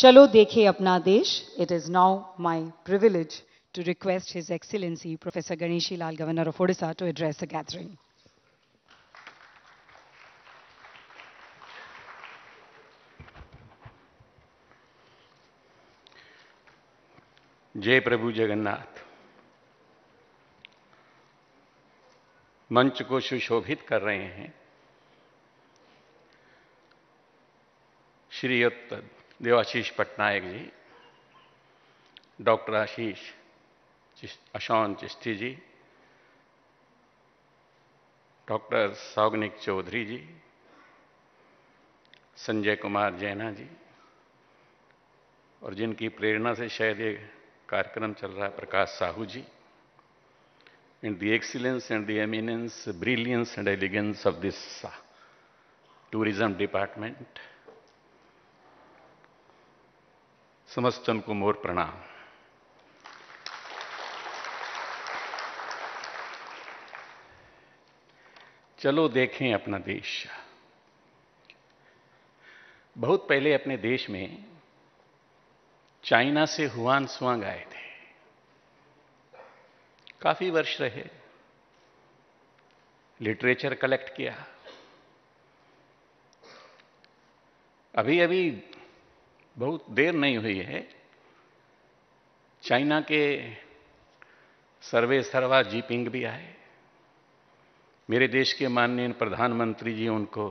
चलो देखे अपना देश it is now my privilege to request his excellency professor Ganeshi Lal governor of Odisha to address a gathering जय प्रभु जगन्नाथ मंच को सुशोभित कर रहे हैं श्री श्रीयत्त देवाशीष पटनायक जी डॉक्टर आशीष अशौन चिस्ती जी डॉक्टर सौग्निक चौधरी जी संजय कुमार जैना जी और जिनकी प्रेरणा से शायद ये कार्यक्रम चल रहा है Prakash Sahu ji and the excellence and the eminence brilliance and elegance of this tourism department समस्तन को मोर प्रणाम चलो देखें अपना देश बहुत पहले अपने देश में चाइना से हुआन सुआंग आए थे काफी वर्ष रहे लिटरेचर कलेक्ट किया अभी अभी बहुत देर नहीं हुई है चाइना के सर्वे सर्वा जीपिंग भी आए मेरे देश के माननीय प्रधानमंत्री जी उनको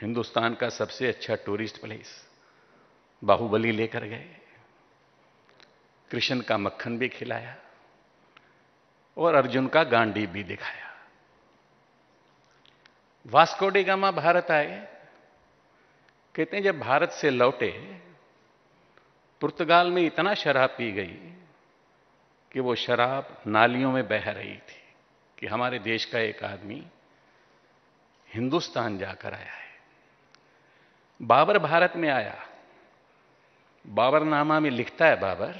हिंदुस्तान का सबसे अच्छा टूरिस्ट प्लेस बाहुबली लेकर गए कृष्ण का मक्खन भी खिलाया और अर्जुन का गांडी भी दिखाया वास्को डे गामा भारत आए कहते हैं जब भारत से लौटे पुर्तगाल में इतना शराब पी गई कि वो शराब नालियों में बह रही थी कि हमारे देश का एक आदमी हिंदुस्तान जाकर आया है बाबर भारत में आया बाबरनामा में लिखता है बाबर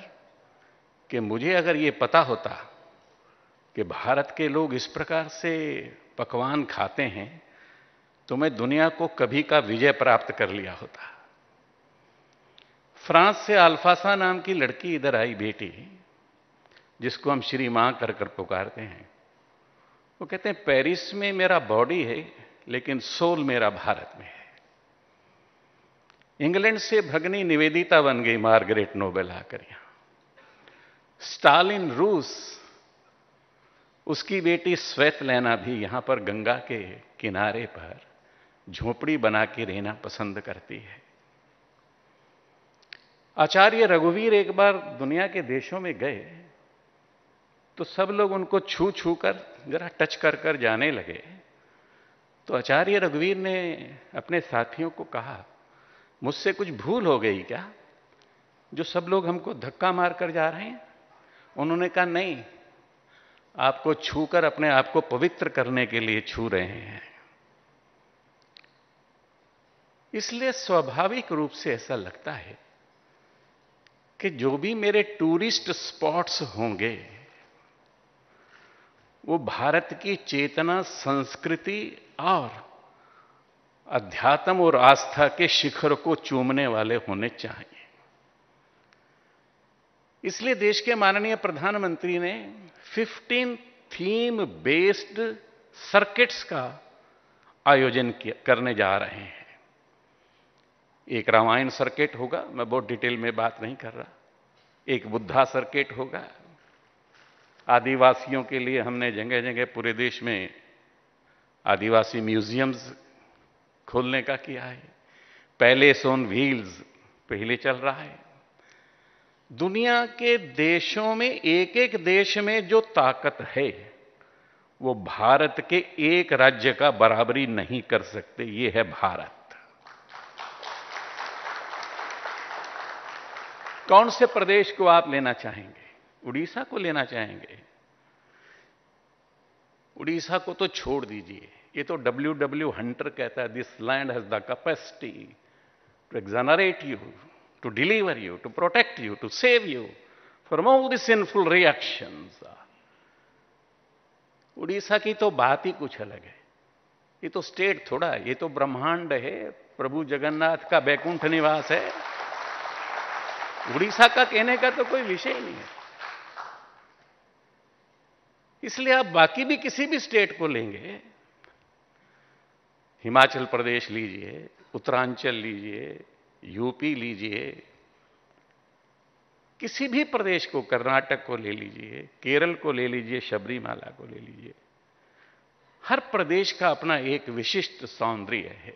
कि मुझे अगर ये पता होता कि भारत के लोग इस प्रकार से पकवान खाते हैं तुम्हें दुनिया को कभी का विजय प्राप्त कर लिया होता फ्रांस से अल्फासा नाम की लड़की इधर आई बेटी जिसको हम श्री मां कर कर पुकारते हैं वो कहते हैं पेरिस में मेरा बॉडी है लेकिन सोल मेरा भारत में है इंग्लैंड से भगनी निवेदिता बन गई मार्गरेट नोबेल आकर यहां स्टालिन रूस उसकी बेटी श्वेत लेना भी यहां पर गंगा के किनारे पर झोपड़ी बना के रहना पसंद करती है आचार्य रघुवीर एक बार दुनिया के देशों में गए तो सब लोग उनको छू छू कर जरा टच कर कर जाने लगे तो आचार्य रघुवीर ने अपने साथियों को कहा मुझसे कुछ भूल हो गई क्या जो सब लोग हमको धक्का मार कर जा रहे हैं उन्होंने कहा नहीं आपको छूकर अपने आप को पवित्र करने के लिए छू रहे हैं इसलिए स्वाभाविक रूप से ऐसा लगता है कि जो भी मेरे टूरिस्ट स्पॉट्स होंगे वो भारत की चेतना संस्कृति और अध्यात्म और आस्था के शिखर को चूमने वाले होने चाहिए इसलिए देश के माननीय प्रधानमंत्री ने 15 थीम बेस्ड सर्किट्स का आयोजन करने जा रहे हैं एक रामायण सर्किट होगा मैं बहुत डिटेल में बात नहीं कर रहा एक बुद्धा सर्किट होगा आदिवासियों के लिए हमने जगह जगह पूरे देश में आदिवासी म्यूजियम्स खोलने का किया है पहले सोन व्हील्स पहले चल रहा है दुनिया के देशों में एक एक देश में जो ताकत है वो भारत के एक राज्य का बराबरी नहीं कर सकते ये है भारत कौन से प्रदेश को आप लेना चाहेंगे उड़ीसा को लेना चाहेंगे उड़ीसा को तो छोड़ दीजिए ये तो डब्ल्यू डब्ल्यू हंटर कहता है this land has the capacity to exonerate you to deliver you to protect you to save you for all this sinful reaction Orissa की तो बात ही कुछ अलग है ये तो स्टेट थोड़ा ये तो ब्रह्मांड है प्रभु जगन्नाथ का बैकुंठ निवास है उड़ीसा का कहने का तो कोई विषय नहीं है इसलिए आप बाकी भी किसी भी स्टेट को लेंगे हिमाचल प्रदेश लीजिए उत्तरांचल लीजिए यूपी लीजिए किसी भी प्रदेश को कर्नाटक को ले लीजिए केरल को ले लीजिए शबरीमाला को ले लीजिए हर प्रदेश का अपना एक विशिष्ट सौंदर्य है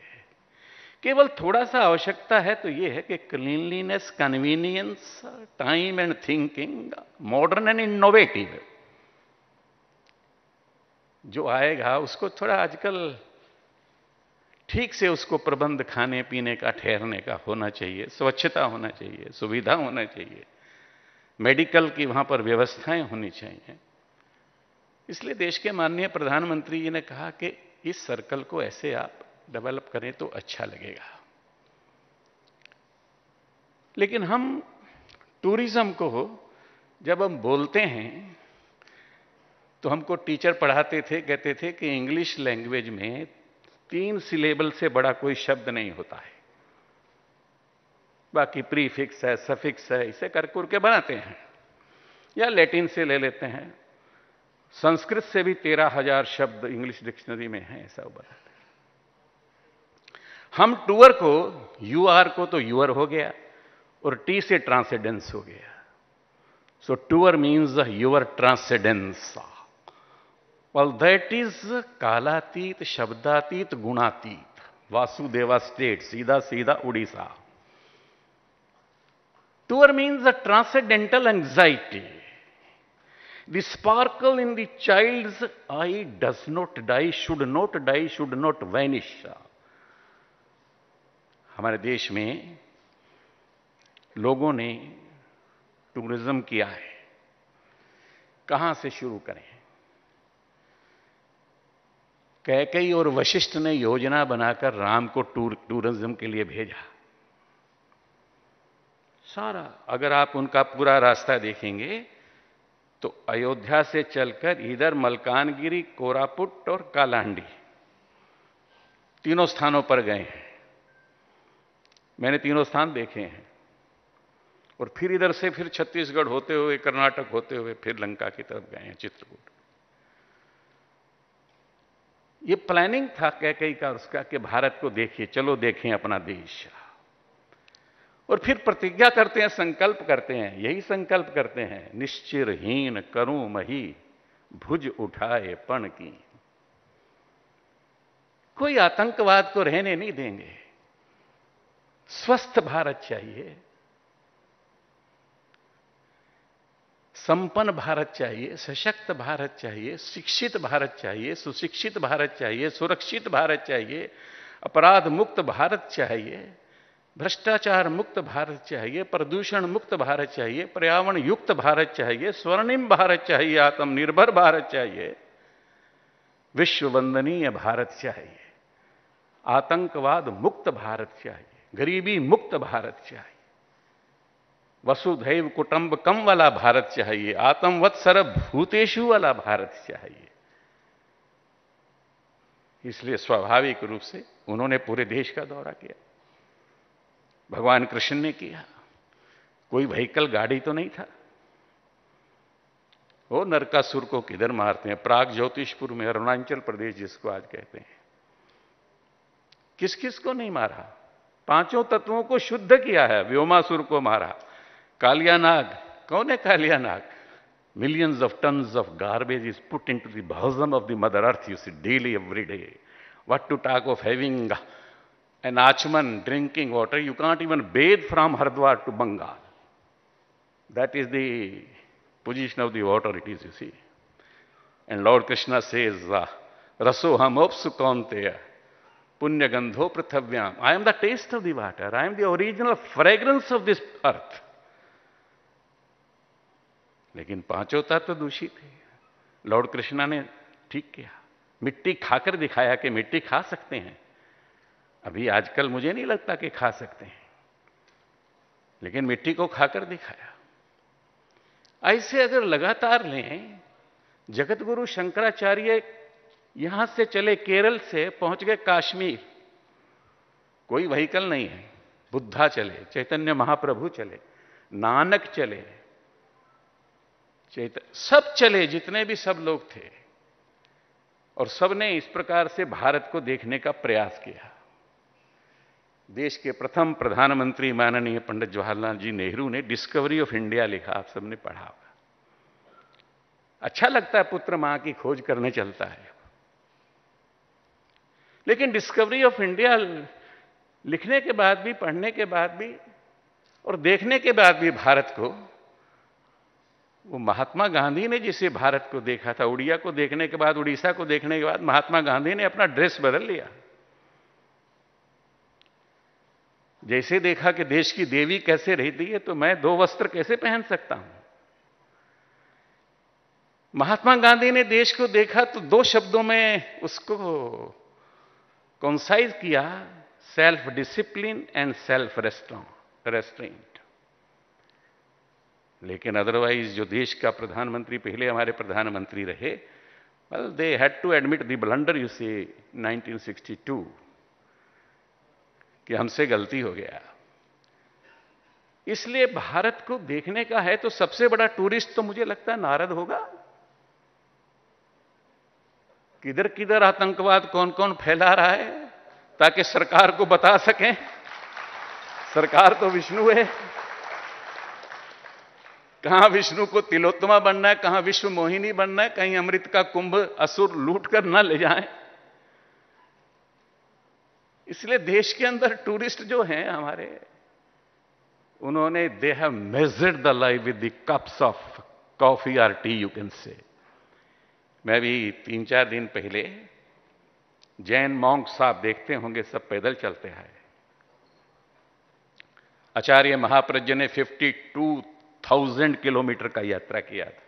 केवल थोड़ा सा आवश्यकता है तो ये है कि cleanliness convenience time and thinking modern and innovative जो आएगा उसको थोड़ा आजकल ठीक से उसको प्रबंध खाने पीने का ठहरने का होना चाहिए स्वच्छता होना चाहिए सुविधा होना चाहिए मेडिकल की वहां पर व्यवस्थाएं होनी चाहिए इसलिए देश के माननीय प्रधानमंत्री जी ने कहा कि इस सर्कल को ऐसे आप डेवलप करें तो अच्छा लगेगा लेकिन हम टूरिज्म को जब हम बोलते हैं तो हमको टीचर पढ़ाते थे कहते थे कि इंग्लिश लैंग्वेज में तीन सिलेबल से बड़ा कोई शब्द नहीं होता है बाकी प्रीफिक्स है सफिक्स है इसे कर कुर के बनाते हैं या लैटिन से ले लेते हैं संस्कृत से भी तेरह हजार शब्द इंग्लिश डिक्शनरी में है ऐसा बनाते हम टूअर को यू आर को तो यूअर हो गया और टी से ट्रांसेडेंस हो गया so tour means your transcendence well that is कालातीत शब्दातीत गुणातीत वासुदेवा स्टेट सीधा सीधा Orissa tour means a transcendental anxiety The sparkle in the child's eye does not die, should not die, should not vanish. हमारे देश में लोगों ने टूरिज्म किया है कहां से शुरू करें कैकई और वशिष्ठ ने योजना बनाकर राम को टूर टूरिज्म के लिए भेजा सारा अगर आप उनका पूरा रास्ता देखेंगे तो अयोध्या से चलकर इधर मलकानगिरी कोरापुट और कालांडी तीनों स्थानों पर गए हैं मैंने तीनों स्थान देखे हैं और फिर इधर से फिर छत्तीसगढ़ होते हुए कर्नाटक होते हुए फिर लंका की तरफ गए हैं चित्रकूट ये प्लानिंग था कैकई का उसका कि भारत को देखिए चलो देखें अपना देश और फिर प्रतिज्ञा करते हैं संकल्प करते हैं यही संकल्प करते हैं निश्चिरहीन करूं मही भुज उठाए पण की कोई आतंकवाद को तो रहने नहीं देंगे स्वस्थ भारत चाहिए संपन्न भारत चाहिए सशक्त भारत चाहिए शिक्षित भारत चाहिए सुशिक्षित भारत चाहिए सुरक्षित भारत चाहिए अपराध मुक्त भारत चाहिए भ्रष्टाचार मुक्त भारत चाहिए प्रदूषण मुक्त भारत चाहिए पर्यावरण युक्त भारत चाहिए स्वर्णिम भारत चाहिए आत्मनिर्भर भारत चाहिए विश्व वंदनीय भारत चाहिए आतंकवाद मुक्त भारत चाहिए गरीबी मुक्त भारत चाहिए वसुधैव कुटुंब कम वाला भारत चाहिए आत्मवत सर्व भूतेशु वाला भारत चाहिए इसलिए स्वाभाविक रूप से उन्होंने पूरे देश का दौरा किया भगवान कृष्ण ने किया कोई व्हीकल गाड़ी तो नहीं था वो नरकासुर को किधर मारते हैं प्राग ज्योतिषपुर में अरुणाचल प्रदेश जिसको आज कहते हैं किस किस को नहीं मारा पांचों तत्वों को शुद्ध किया है व्योमासुर को मारा कालियानाग कौन है Kaliyanag millions of tons of garbage is put in to दर्जम of the mother earth you see daily every day what to talk of having an आचमन drinking water you can't even bathe from Haridwar to Bengal that is the of daughter it is you see and lord Krishna से रसो हम ओप्स सुकौनते हैं Punyagandho पृथव्याम I am the taste of the water I am the original fragrance of this earth लेकिन पांचों तत्व तो दूषित थे लॉर्ड कृष्णा ने ठीक किया मिट्टी खाकर दिखाया कि मिट्टी खा सकते हैं अभी आजकल मुझे नहीं लगता कि खा सकते हैं लेकिन मिट्टी को खाकर दिखाया ऐसे अगर लगातार लें जगतगुरु शंकराचार्य यहां से चले केरल से पहुंच गए काश्मीर कोई वहीकल नहीं है बुद्धा चले चैतन्य महाप्रभु चले नानक चले चैत सब चले जितने भी सब लोग थे और सबने इस प्रकार से भारत को देखने का प्रयास किया देश के प्रथम प्रधानमंत्री माननीय पंडित जवाहरलाल जी नेहरू ने डिस्कवरी ऑफ इंडिया लिखा आप सबने पढ़ा होगा अच्छा लगता है पुत्र मां की खोज करने चलता है लेकिन डिस्कवरी ऑफ इंडिया लिखने के बाद भी पढ़ने के बाद भी और देखने के बाद भी भारत को वो महात्मा गांधी ने जिसे भारत को देखा था उड़िया को देखने के बाद उड़ीसा को देखने के बाद महात्मा गांधी ने अपना ड्रेस बदल लिया जैसे देखा कि देश की देवी कैसे रहती है तो मैं दो वस्त्र कैसे पहन सकता हूं महात्मा गांधी ने देश को देखा तो दो शब्दों में उसको कंसाइज किया self discipline and self restraint लेकिन अदरवाइज जो देश का प्रधानमंत्री पहले हमारे प्रधानमंत्री रहे well they had to admit the blunder you see 1962 कि हमसे गलती हो गया इसलिए भारत को देखने का है तो सबसे बड़ा टूरिस्ट तो मुझे लगता है नारद होगा किधर किधर आतंकवाद कौन कौन फैला रहा है ताकि सरकार को बता सकें सरकार तो विष्णु है कहां विष्णु को तिलोत्तमा बनना है कहां विश्व मोहिनी बनना है कहीं अमृत का कुंभ असुर लूट कर ना ले जाए इसलिए देश के अंदर टूरिस्ट जो हैं हमारे उन्होंने they have measured the life with the cups of coffee or tea you can say मैं भी तीन चार दिन पहले जैन मॉन्ग साहब देखते होंगे सब पैदल चलते हैं आचार्य महाप्रज ने 52,000 किलोमीटर का यात्रा किया था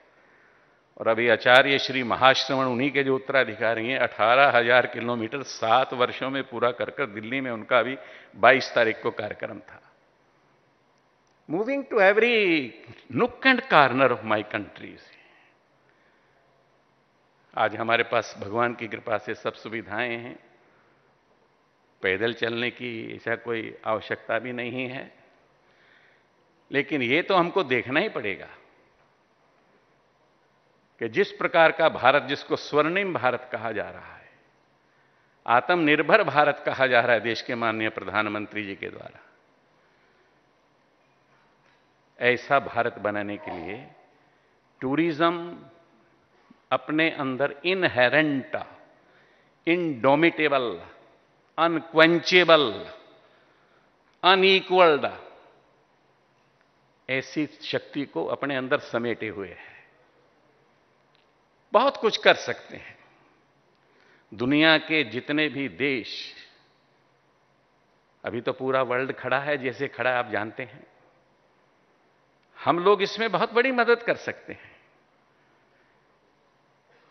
और अभी आचार्य श्री महाश्रवण उन्हीं के जो उत्तराधिकारी हैं अठारह हजार किलोमीटर सात वर्षों में पूरा कर कर दिल्ली में उनका अभी 22 तारीख को कार्यक्रम था moving to every nook and corner of my countries आज हमारे पास भगवान की कृपा से सब सुविधाएं हैं पैदल चलने की ऐसा कोई आवश्यकता भी नहीं है लेकिन ये तो हमको देखना ही पड़ेगा कि जिस प्रकार का भारत जिसको स्वर्णिम भारत कहा जा रहा है आत्मनिर्भर भारत कहा जा रहा है देश के माननीय प्रधानमंत्री जी के द्वारा ऐसा भारत बनाने के लिए टूरिज्म अपने अंदर इनहेरेंट इनडोमिटेबल अनक्वेंचेबल अनईक्वल्ड ऐसी शक्ति को अपने अंदर समेटे हुए हैं बहुत कुछ कर सकते हैं दुनिया के जितने भी देश अभी तो पूरा वर्ल्ड खड़ा है जैसे खड़ा आप जानते हैं हम लोग इसमें बहुत बड़ी मदद कर सकते हैं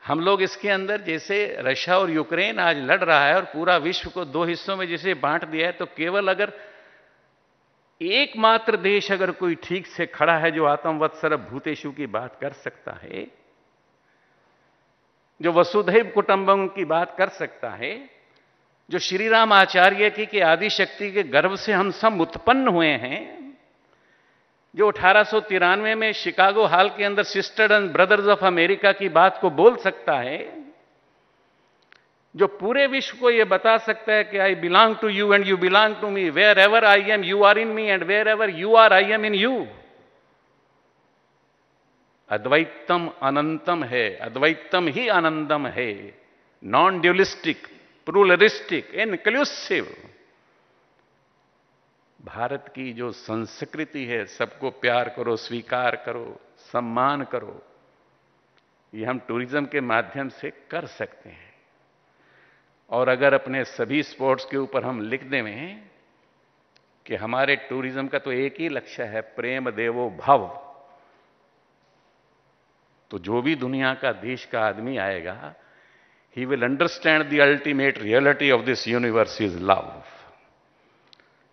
हम लोग इसके अंदर जैसे रशिया और यूक्रेन आज लड़ रहा है और पूरा विश्व को दो हिस्सों में जैसे बांट दिया है तो केवल अगर एकमात्र देश अगर कोई ठीक से खड़ा है जो आतंकवत सर भूतेशु की बात कर सकता है जो वसुधैव कुटुंबम की बात कर सकता है जो श्रीराम आचार्य की कि आदि शक्ति के गर्व से हम सब उत्पन्न हुए हैं जो अठारह में शिकागो हाल के अंदर sister and brothers of America की बात को बोल सकता है जो पूरे विश्व को यह बता सकता है कि I belong to you and you belong to me wherever I am you are in me and wherever you are I am in you अद्वैतम अनंतम है अद्वैतम ही आनंदम है non dualistic pluralistic inclusive Bharat की जो संस्कृति है सबको प्यार करो स्वीकार करो सम्मान करो ये हम टूरिज्म के माध्यम से कर सकते हैं और अगर अपने सभी स्पोर्ट्स के ऊपर हम लिख देवें कि हमारे टूरिज्म का तो एक ही लक्ष्य है प्रेम देवो भव तो जो भी दुनिया का देश का आदमी आएगा he will understand the ultimate reality of this universe is love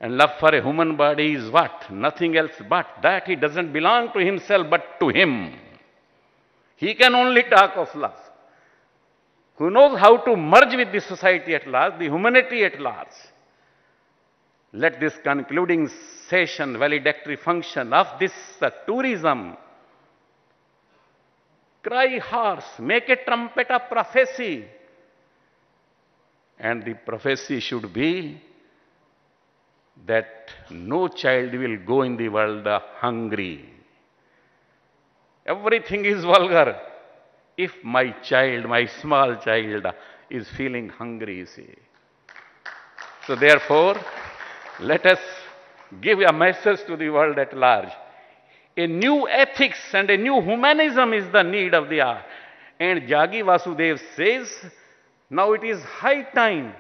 And love for a human body is what? Nothing else but that he doesn't belong to himself but to him. He can only talk of love. Who knows how to merge with the society at large, the humanity at large. Let this concluding session, valedictory function of this uh, tourism, cry horse, make a trumpet of prophecy. And the prophecy should be that no child will go in the world hungry. Everything is vulgar. If my child, my small child, is feeling hungry, see. So, therefore, let us give a message to the world at large. A new ethics and a new humanism is the need of the hour. And Jagi Vasudev says, now it is high time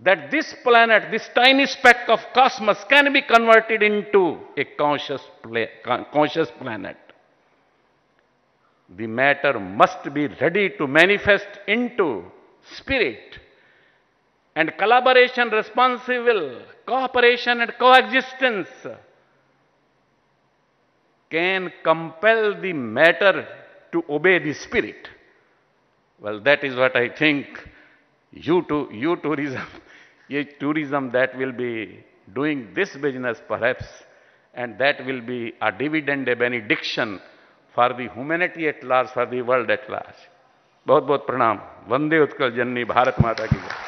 that this planet, this tiny speck of cosmos can be converted into a conscious, conscious planet. The matter must be ready to manifest into spirit. And collaboration, responsive cooperation and coexistence can compel the matter to obey the spirit. Well, that is what I think you too, you tourism a tourism that will be doing this business perhaps and that will be a dividend, a benediction for the humanity at large, for the world at large. बहुत बहुत प्रणाम वंदे उत्कल जननी भारत माता की